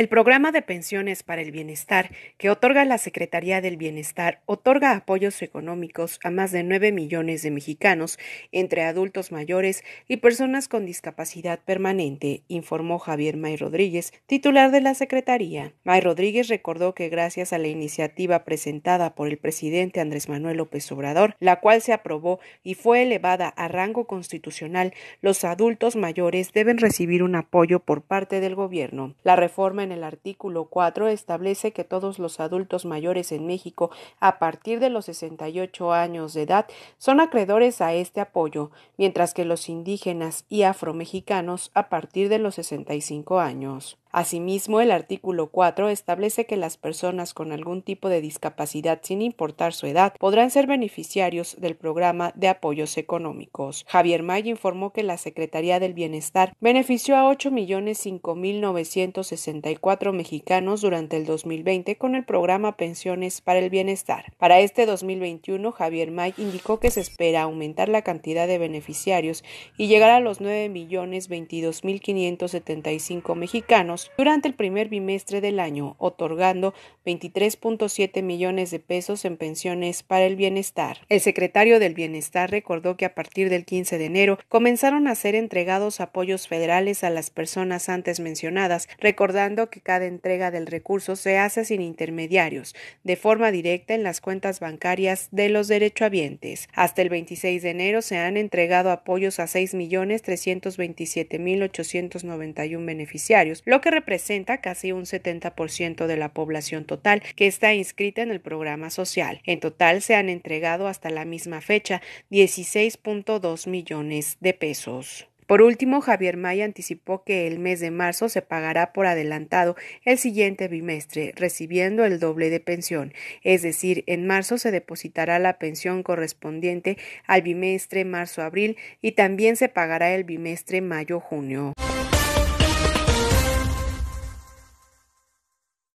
El programa de pensiones para el bienestar que otorga la Secretaría del Bienestar otorga apoyos económicos a más de nueve millones de mexicanos entre adultos mayores y personas con discapacidad permanente, informó Javier May Rodríguez, titular de la Secretaría. May Rodríguez recordó que gracias a la iniciativa presentada por el presidente Andrés Manuel López Obrador, la cual se aprobó y fue elevada a rango constitucional, los adultos mayores deben recibir un apoyo por parte del gobierno. La reforma en el artículo 4 establece que todos los adultos mayores en México a partir de los 68 años de edad son acreedores a este apoyo, mientras que los indígenas y afromexicanos a partir de los 65 años. Asimismo, el artículo 4 establece que las personas con algún tipo de discapacidad, sin importar su edad, podrán ser beneficiarios del programa de apoyos económicos. Javier May informó que la Secretaría del Bienestar benefició a 8.005.964 mexicanos durante el 2020 con el programa Pensiones para el Bienestar. Para este 2021, Javier May indicó que se espera aumentar la cantidad de beneficiarios y llegar a los 9.022.575 mexicanos durante el primer bimestre del año, otorgando 23.7 millones de pesos en pensiones para el bienestar. El secretario del Bienestar recordó que a partir del 15 de enero comenzaron a ser entregados apoyos federales a las personas antes mencionadas, recordando que cada entrega del recurso se hace sin intermediarios, de forma directa en las cuentas bancarias de los derechohabientes. Hasta el 26 de enero se han entregado apoyos a 6.327.891 beneficiarios, lo que representa casi un 70% de la población total que está inscrita en el programa social. En total se han entregado hasta la misma fecha 16.2 millones de pesos. Por último, Javier Maya anticipó que el mes de marzo se pagará por adelantado el siguiente bimestre, recibiendo el doble de pensión, es decir, en marzo se depositará la pensión correspondiente al bimestre marzo-abril y también se pagará el bimestre mayo-junio.